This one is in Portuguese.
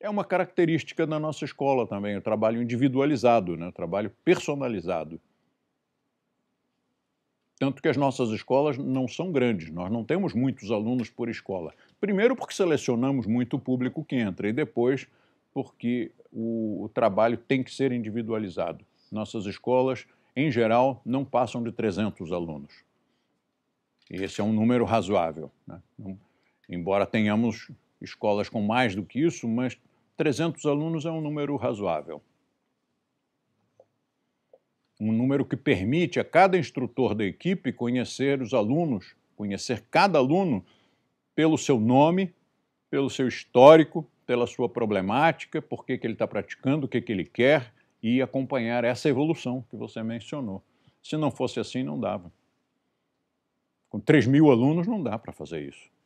é uma característica da nossa escola também, o trabalho individualizado, né? o trabalho personalizado. Tanto que as nossas escolas não são grandes, nós não temos muitos alunos por escola. Primeiro, porque selecionamos muito o público que entra, e depois, porque o, o trabalho tem que ser individualizado. Nossas escolas, em geral, não passam de 300 alunos. E esse é um número razoável. Né? Embora tenhamos escolas com mais do que isso, mas 300 alunos é um número razoável. Um número que permite a cada instrutor da equipe conhecer os alunos, conhecer cada aluno pelo seu nome, pelo seu histórico, pela sua problemática, por que, que ele está praticando, o que, que ele quer e acompanhar essa evolução que você mencionou. Se não fosse assim, não dava. Com 3 mil alunos, não dá para fazer isso.